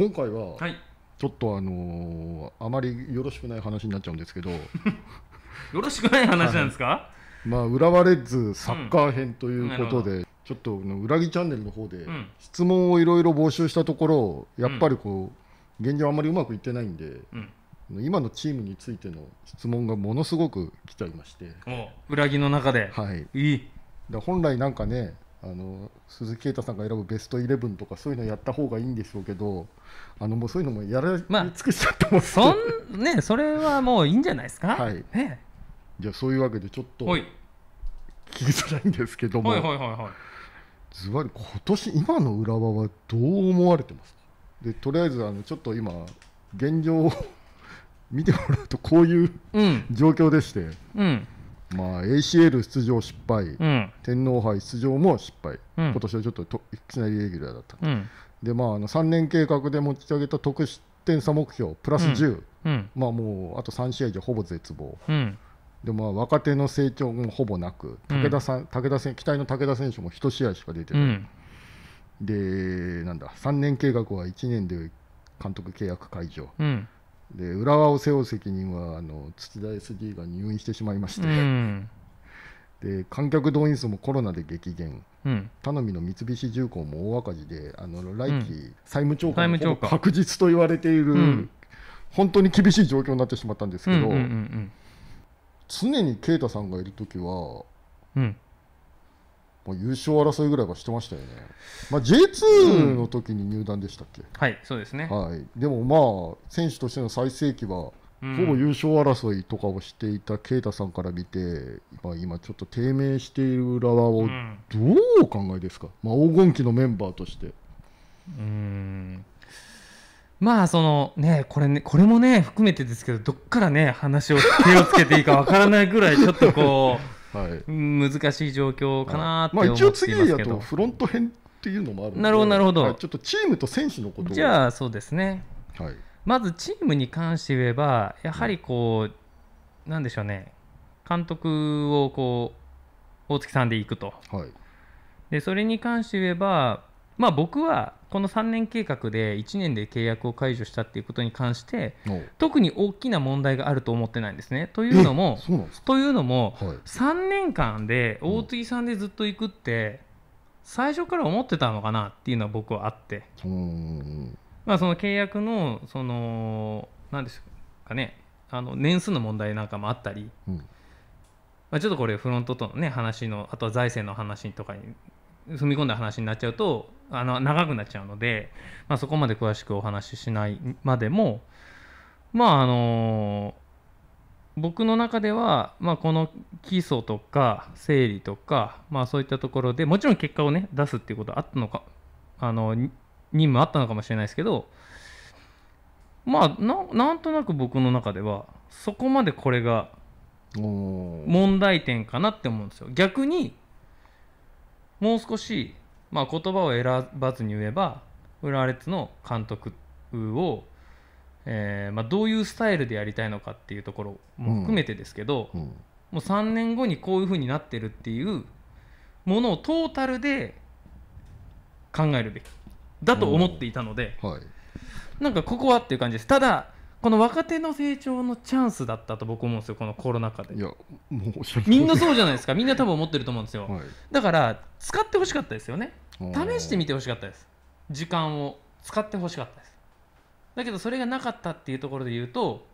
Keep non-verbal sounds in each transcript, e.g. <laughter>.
今回は、はい、ちょっとあのー、あまりよろしくない話になっちゃうんですけど <laughs> よろしくない話なんですか、はい、まあ浦和レッズサッカー編ということで、うん、ちょっと裏木チャンネルの方で、質問をいろいろ募集したところやっぱりこう、現状あまりうまくいってないんで、うん今のチームについての質問がものすごく来ちゃいまして裏木の中で、はい、いい本来なんかねあの鈴木啓太さんが選ぶベストイレブンとかそういうのやった方がいいんでしょうけどあのもうそういうのもやらまあ、尽くしちゃってもそんねそれはもういいんじゃないですかはい、ね、じゃあそういうわけでちょっと聞きづらいんですけどもずばり今年今の浦和はどう思われてますかでとりあえずあのちょっと今現状を <laughs> 見てもらうとこういう、うん、状況でして、うんまあ、ACL 出場失敗、うん、天皇杯出場も失敗、うん、今年はちょっといきなりレギュラーだった、うん、でまあ、あの3年計画で持ち上げた得失点差目標プラス10、まあ、もうあと3試合じゃほぼ絶望、でまあ、若手の成長もほぼなく武田さん、武田選期待の武田選手も1試合しか出てない、でなんだ3年計画は1年で監督契約解除、で浦和を背負う責任はあの土田 SD が入院してしまいまして、うん、で観客動員数もコロナで激減、うん、頼みの三菱重工も大赤字であの来期、債務超過が確実と言われている、うん、本当に厳しい状況になってしまったんですけど、常に啓太さんがいる時は、うん、まあ、優勝争いぐらいはしてましたよね、まあ、J2 の時に入団でしたっけ、うん、はいそうですね、はい、でもまあ選手としての最盛期はほぼ優勝争いとかをしていた啓太さんから見て、まあ、今ちょっと低迷している裏側をどうお考えですか、まあ、黄金期のメンバーとして。うんまあそのねこれねこれもね含めてですけどどっからね話を手をつけていいかわからないぐらいちょっとこう難しい状況かなまあ、一応次だとフロント編っていうのもあるなるほどなるほど、はい、ちょっとチームと選手のことじゃあそうですね、はい、まずチームに関して言えばやはりこう、うん、なんでしょうね監督をこう大月さんでいくと、はい、でそれに関して言えばまあ僕はこの3年計画で1年で契約を解除したっていうことに関して特に大きな問題があると思ってないんですね。というのもというのも、はい、3年間で大杉さんでずっと行くって、最初から思ってたのかなっていうのは僕はあって、まあ、その契約のそのですかねあの年数の問題なんかもあったり、うん、まあ、ちょっとこれフロントとのね話のあとは財政の話とかに踏み込んだ話になっちゃうとあの長くなっちゃうので、まあ、そこまで詳しくお話ししないまでもまああの僕の中では、まあ、この基礎とか整理とか、まあ、そういったところでもちろん結果をね出すっていうことあったのかあの任務あったのかもしれないですけどまあななんとなく僕の中ではそこまでこれが問題点かなって思うんですよ。逆にもう少し、まあ、言葉を選ばずに言えば浦和レッズの監督を、えーまあ、どういうスタイルでやりたいのかっていうところも含めてですけど、うんもう3年後にこういうふうになってるっていうものをトータルで考えるべきだと思っていたので、はい、なんかここはっていう感じです。ただこの若手の成長のチャンスだったと僕思うんですよこのコロナ禍でいやもうみんなそうじゃないですかみんな多分思ってると思うんですよ、はい、だから使ってほしかったですよね試してみてほしかったです時間を使ってほしかったですだけどそれがなかったっていうところで言うと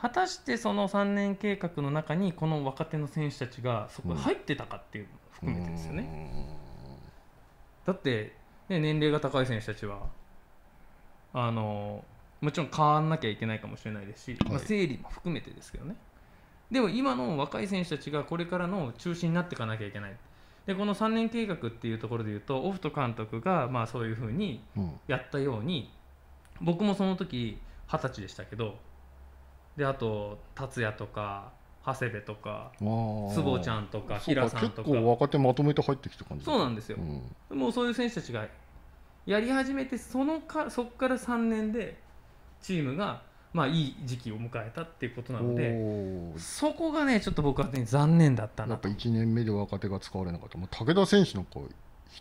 果たしてその3年計画の中にこの若手の選手たちがそこに入ってたかっていうのも含めてですよね、だって、ね、年齢が高い選手たちはあのもちろん変わらなきゃいけないかもしれないですし、まあ、整理も含めてですけどね、はい、でも今の若い選手たちがこれからの中心になっていかなきゃいけないでこの3年計画っていうところでいうとオフト監督がまあそういうふうにやったように、うん、僕もその時二十歳でしたけどであと達也とか長谷部とか坪ちゃんとか平さんとか結構若手まとめて入ってきた感じそうなんですよ、うん、もうそういう選手たちがやり始めてそのかそこから3年でチームが、まあ、いい時期を迎えたっていうことなのでそこがねちょっと僕はね残念だったなとやっぱ1年目で若手が使われなかった武田選手の声、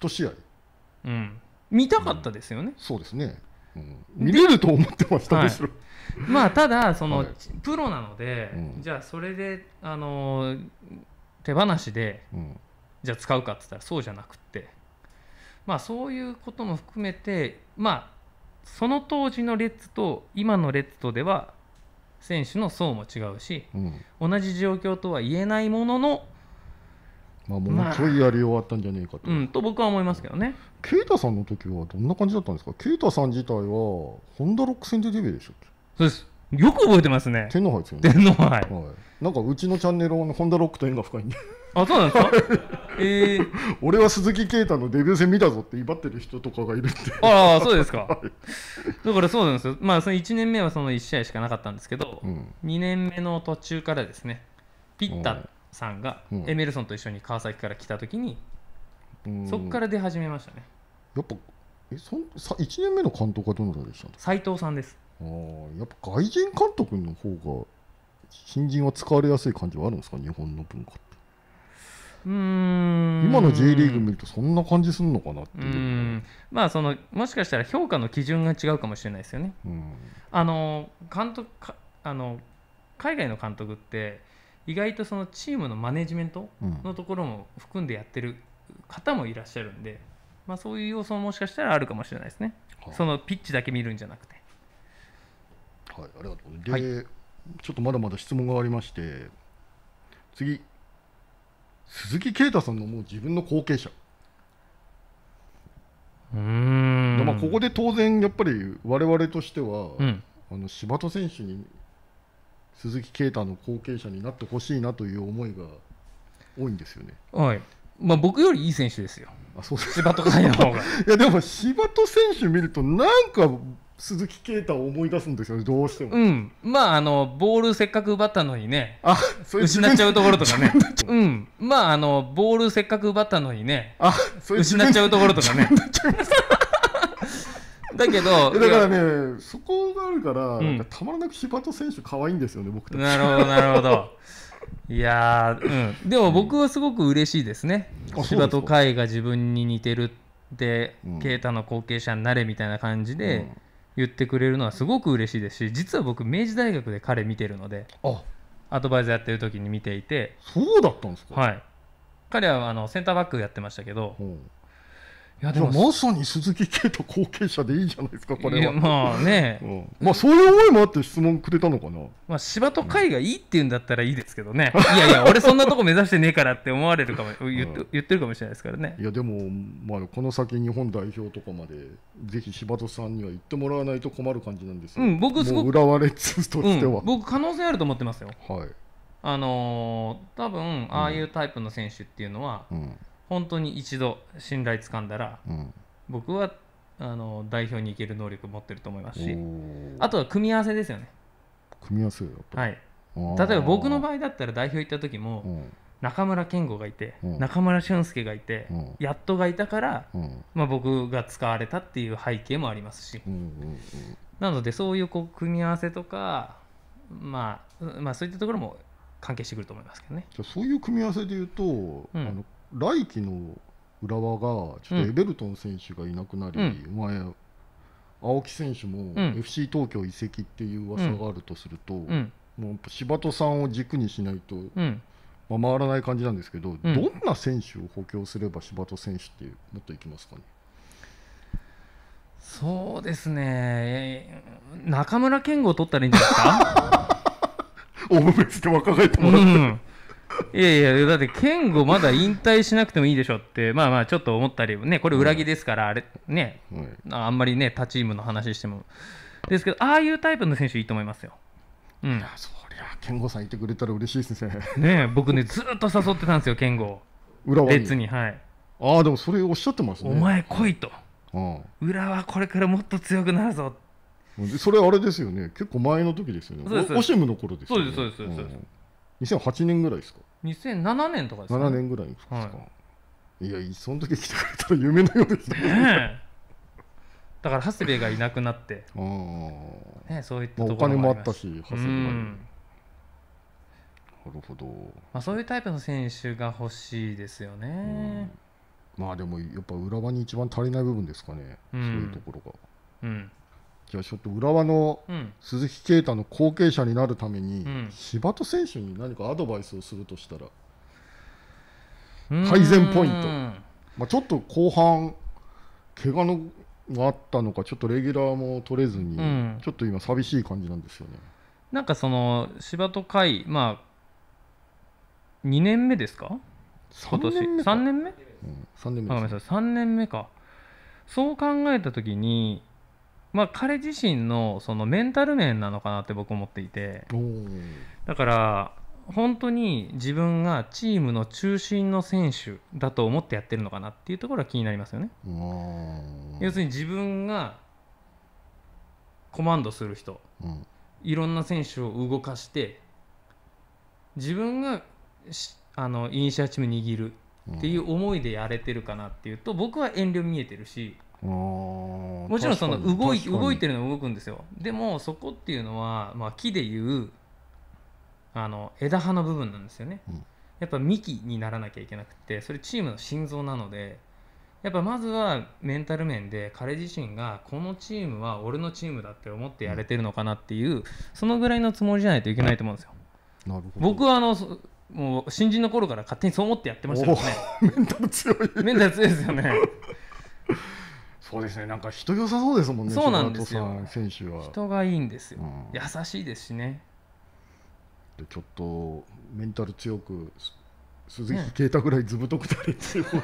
1試合、うん、見たかったですよね、うん、そうですね、うん、見れると思ってました、はい、まあただその、はい、プロなので、うん、じゃあそれで、あのー、手放しで、じゃあ使うかって言ったらそうじゃなくて、まあ、そういうことも含めて、まあ、その当時のレッツと今のレッツとでは選手の層も違うし、うん、同じ状況とは言えないものの、まあ、もうちょいやり終わったんじゃねえかと、まあ、うん、と僕は思いますけどね啓太さんの時はどんな感じだったんですか啓太さん自体はホンダロック戦でデビューでしたっけそうですよく覚えてますね天皇杯ですよね天皇杯、はい、なんかうちのチャンネルは、ね、ホンダロックと縁が深いんであそうなんですか <laughs> えー、<laughs> 俺は鈴木啓太のデビュー戦見たぞって威張ってる人とかがいるってああそうですか、はい、だからそうなんですよまあその1年目はその1試合しかなかったんですけど、うん、2年目の途中からですねピッタさんがエメルソンと一緒に川崎から来た時に、うん、そこから出始めましたねやっぱえそさ1年目の監督はどなたでした斎藤さんですあやっぱ外人監督の方が新人は使われやすい感じはあるんですか日本の文化って今の J リーグ見るとそんな感じするのかなっていうまあそのもしかしたら評価の基準が違うかもしれないですよね。あの監督あの海外の監督って意外とそのチームのマネジメントのところも含んでやってる方もいらっしゃるんで、まあ、そういう要素ももしかしたらあるかもしれないですね、はあ、そのピッチだけ見るんじゃなくて。はい、ありがとうで、はい、ちょっとまだまだ質問がありまして次鈴木啓太さんのもう自分の後継者うんまあここで当然やっぱりわれわれとしては、うん、あの柴田選手に鈴木啓太の後継者になってほしいなという思いが多いんですよね。はいまあ、僕よりいい選手ですよ、あそうです柴戸さんの方が。<laughs> いやでも柴戸選手見るとなんか鈴木啓太を思い出すんですよねどうしても、うん、まああのボールせっかく奪ったのにねあそ失っちゃうところとかね、うん、まああのボールせっかく奪ったのにねあそ失っちゃうところとかね <laughs> だけどだからねそこがあるから、うん、かたまらなく柴田選手可愛いんですよね僕たちなるほどなるほどいやうん、でも僕はすごく嬉しいですね、柴戸海が自分に似てるって、啓、う、太、ん、の後継者になれみたいな感じで、うん言ってくれるのはすごく嬉しいですし実は僕明治大学で彼見てるのでアドバイザーやってる時に見ていてそうだったんですかはい彼はあのセンターバックやってましたけど、いやでもまさに鈴木啓太後継者でいいじゃないですか、これは。まあね、うん、まあそういう思いもあって質問くれたのかな。まあ芝と海がいいって言うんだったらいいですけどね、いやいや、俺そんなとこ目指してねえからって思われるかも言って、言ってるかもしれないですからね。いや、でも、まあ、この先、日本代表とかまで、ぜひ柴田さんには行ってもらわないと困る感じなんですよ、うん、僕、すごく。浦和レッズとしては、うん、僕、可能性あると思ってますよ。はいあのー、多分ああいうタイプの選手っていうのは、うん本当に一度信頼つかんだら、うん、僕はあの代表に行ける能力持ってると思いますしあとは組み合わせですよね組み合わせはい例えば僕の場合だったら代表行った時も、うん、中村健吾がいて、うん、中村俊輔がいて、うん、やっとがいたから、まあ、僕が使われたっていう背景もありますし、うんうんうん、なのでそういうこう組み合わせとか、まあ、まあそういったところも関係してくると思いますけどねそういう組み合わせでいうと、あの来季の浦和がちょっとエベルトン選手がいなくなり、うん、前青木選手も FC 東京移籍っていう噂があるとすると、うん、もう柴戸さんを軸にしないと、まあ、回らない感じなんですけど、どんな選手を補強すれば柴戸選手ってもっといきますかね。そうですね、中村健吾を取ったらいいんじゃないですか。お <laughs> めでと若返ってもらって、うんいやいや、だって、健吾まだ引退しなくてもいいでしょって、まあまあ、ちょっと思ったり、ね、これ裏切りですから、あれ、ね、あんまりね、他チームの話しても。ですけど、ああいうタイプの選手いいと思いますよ。うん。そりゃ、健吾さんいてくれたら嬉しいですね。ね僕ね、ずっと誘ってたんですよ、健吾。裏は別に、はい。ああ、でもそれおっしゃってますね。お前来いと。うん、裏はこれからもっと強くなるぞそれあれですよね結構前の時ですよねオシムの頃ですよねそうですそうですそうです、うん、2008年ぐらいですか2007年とかですか、ね、7年ぐらいですか、はい、いやその時来てくれたら夢のようですねねだから長谷部がいなくなってあ、ね、そういったところもありま、まあ、お金もあったし長谷部がなるほど、まあ、そういうタイプの選手が欲しいですよね、うん、まあでもやっぱ浦和に一番足りない部分ですかね、うん、そういうところが、うん、きはちょっと浦和の鈴木啓太の後継者になるために、うん、柴田選手に何かアドバイスをするとしたら改善ポイント、まあ、ちょっと後半怪我のがあったのかちょっとレギュラーも取れずに、うん、ちょっと今寂しい感じなんですよね。なんかその柴戸海、まあ、2年目ですか今年3年目 ,3 年目、うん、年目ね、年目かそう考えた時にまあ、彼自身のそのメンタル面なのかなって僕思っていてだから本当に自分がチームの中心の選手だと思ってやってるのかなっていうところは気になりますよね。要するに自分がコマンドする人、うん、いろんな選手を動かして自分があのイニシアチブ握るっていう思いでやれてるかなっていうと僕は遠慮見えてるし。もちろんその動い動いてるのは動くんですよでもそこっていうのは、まあ、木でいうあの枝葉の部分なんですよね、うん、やっぱ幹にならなきゃいけなくてそれチームの心臓なのでやっぱまずはメンタル面で彼自身がこのチームは俺のチームだって思ってやれてるのかなっていう、うん、そのぐらいのつもりじゃないといけないと思うんですよ。なるほど僕はあのもう新人の頃から勝手にそう思ってやってましたかね。<laughs> メンタル強い。メンタル強いですよね。そうですねなんか人良さそうですもんねそうなんですよ選手は人がいいんですよ、うん、優しいですしねでちょっとメンタル強く鈴木啓太ぐらいずぶとくなれっていうこ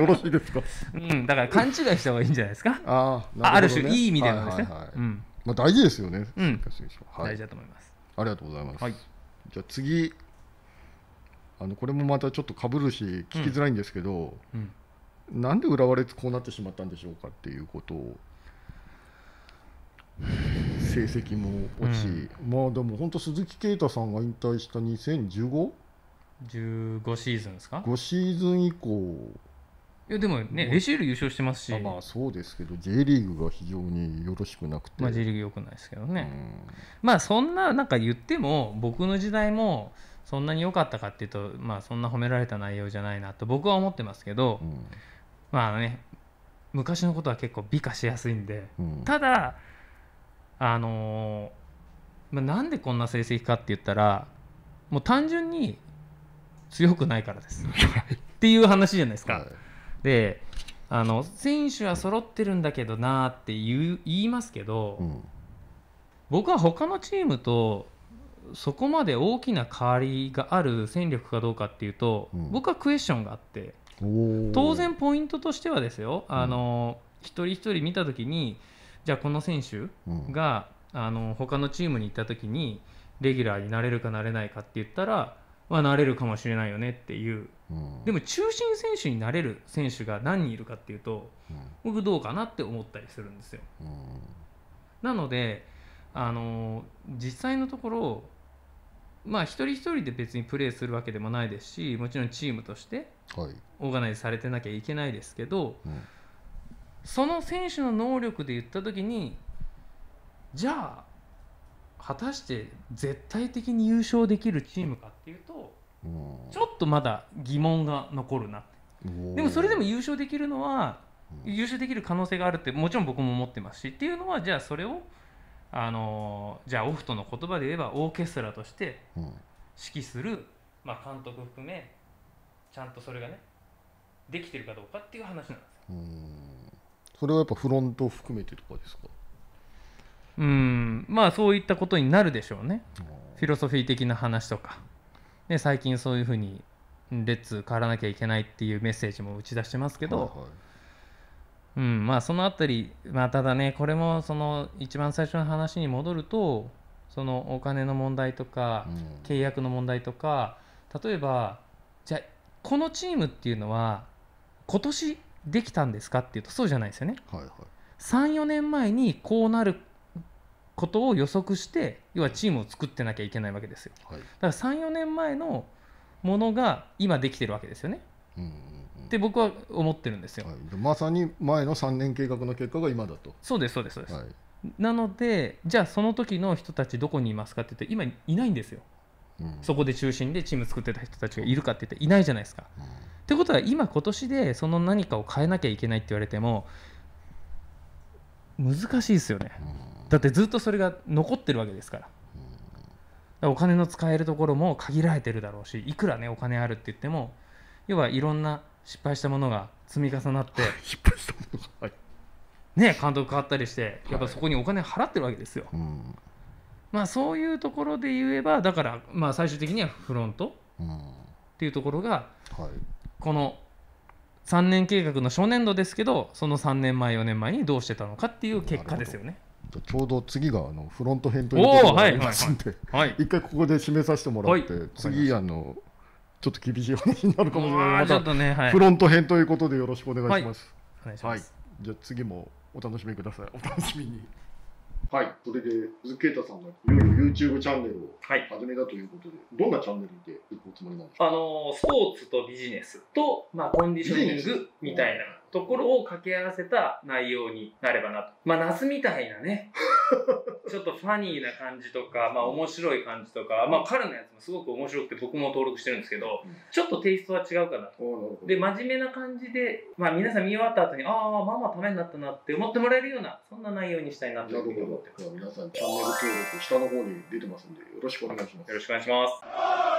よろしいですか、うん、だから勘違いした方がいいんじゃないですかああ、ね、ある種いい意味でのですね、はいうん、まあ、大事ですよね、うん、はい、大事だと思いますありがとうございます、はい、じゃあ次あのこれもまたちょっとかぶるし、聞きづらいんですけど、うん、なんで浦和レッズこうなってしまったんでしょうかっていうことを成績も落ち、うん、まあでも本当鈴木啓太さんが引退した 2015?15 シーズンですか5シーズン以降いやでもね、レシール優勝してますし、まあそうですけど、J リーグが非常によろしくなくて、まあ、J リーグよくないですけどね、まあそんな、なんか言っても、僕の時代もそんなに良かったかっていうと、まあそんな褒められた内容じゃないなと僕は思ってますけど、うんまああのね昔のことは結構美化しやすいんで、うん、ただあのー、まあ、なんでこんな成績かって言ったらもう単純に強くないからですっていう話じゃないですか。はい、であの選手は揃ってるんだけどなーって言う言いますけど、うん、僕は他のチームとそこまで大きな変わりがある戦力かどうかっていうと、うん、僕はクエスチョンがあって当然ポイントとしてはですよあの、うん、一人一人見た時にじゃあこの選手が、うん、あの他のチームに行った時にレギュラーになれるかなれないかって言ったら、まあ、なれるかもしれないよねっていう、うん、でも中心選手になれる選手が何人いるかっていうと、うん、僕どうかなって思ったりするんですよ。なのであの実際のところまあ、一人一人で別にプレーするわけでもないですしもちろんチームとしてオーガナイズされてなきゃいけないですけど、うん、その選手の能力で言った時にじゃあ果たして絶対的に優勝できるチームかっていうと、うん、ちょっとまだ疑問が残るなでもそれでも優勝できるのは、うん、優勝できる可能性があるってもちろん僕も思ってますしっていうのはじゃあそれを。あのじゃあオフトの言葉で言えばオーケストラとして指揮する、うん、まあ、監督含めちゃんとそれがねできてるかどうかっていう話なんですそれはやっぱフロント含めてとかですかうんまあそういったことになるでしょうねフィロソフィー的な話とか、ね、最近そういうふうにレッツ変わらなきゃいけないっていうメッセージも打ち出してますけど、はいはいうん、まあそのあたり、まあ、ただねこれもその一番最初の話に戻るとそのお金の問題とか、うん、契約の問題とか例えばじゃあこのチームっていうのは今年できたんですかっていうとそうじゃないですよね。はいはい、34年前にこうなることを予測して要はチームを作ってなきゃいけないわけですよ。はい、だから34年前のものが今できてるわけですよね。うんって僕は思ってるんですよ、はい、まさに前の3年計画の結果が今だとそうですそうですそうです、はい、なのでじゃあその時の人たちどこにいますかって言って今いないんですよ、うん、そこで中心でチーム作ってた人たちがいるかって言っていないじゃないですか、うん、ってことは今今年でその何かを変えなきゃいけないって言われても難しいですよね、うん、だってずっとそれが残ってるわけですから、お金の使えるところも限られてるだろうしいくらねお金あるって言っても要はいろんな失敗したものが積み重なって <laughs> 失敗したものが、はい、ね監督変わったりしてやっぱそこにお金払ってるわけですよ、はい、まあそういうところで言えばだからまあ最終的にはフロントっていうところが、はい、この3年計画の初年度ですけどその3年前4年前にどうしてたのかっていう結果ですよね。ちょうど次があのフロント編ということがありますんで、一回ここで締めさせてもらって、次あのちょっと厳しい話になるかもしれない。また、ねはい、フロント編ということでよろしくお願いします。はい、じゃあ次もお楽しみください。お楽しみに。はい、それで、鈴木啓太さんがいよいよ YouTube チャンネルを始めたということで、はい、どんなチャンネルで行くおつもりなんですかあのー、スポーツとビジネスと、まあ、コンディショニングみたいなところを掛け合わせた内容になればなと。まあ、夏みたいなね、<laughs> ちょっとファニーな感じとか、まあ、面白い感じとか、まあ、彼のやつもすごく面白くて僕も登録してるんですけど、ちょっとテイストは違うかなと。で、真面目な感じで、まあ、皆さん見終わった後に、ああ、ママためになったなって思ってもらえるような、そんな内容にしたいなと思ってます。皆さん、チャンネル登録下の方に出てますんで、よろしくお願いします。よろしくお願いします。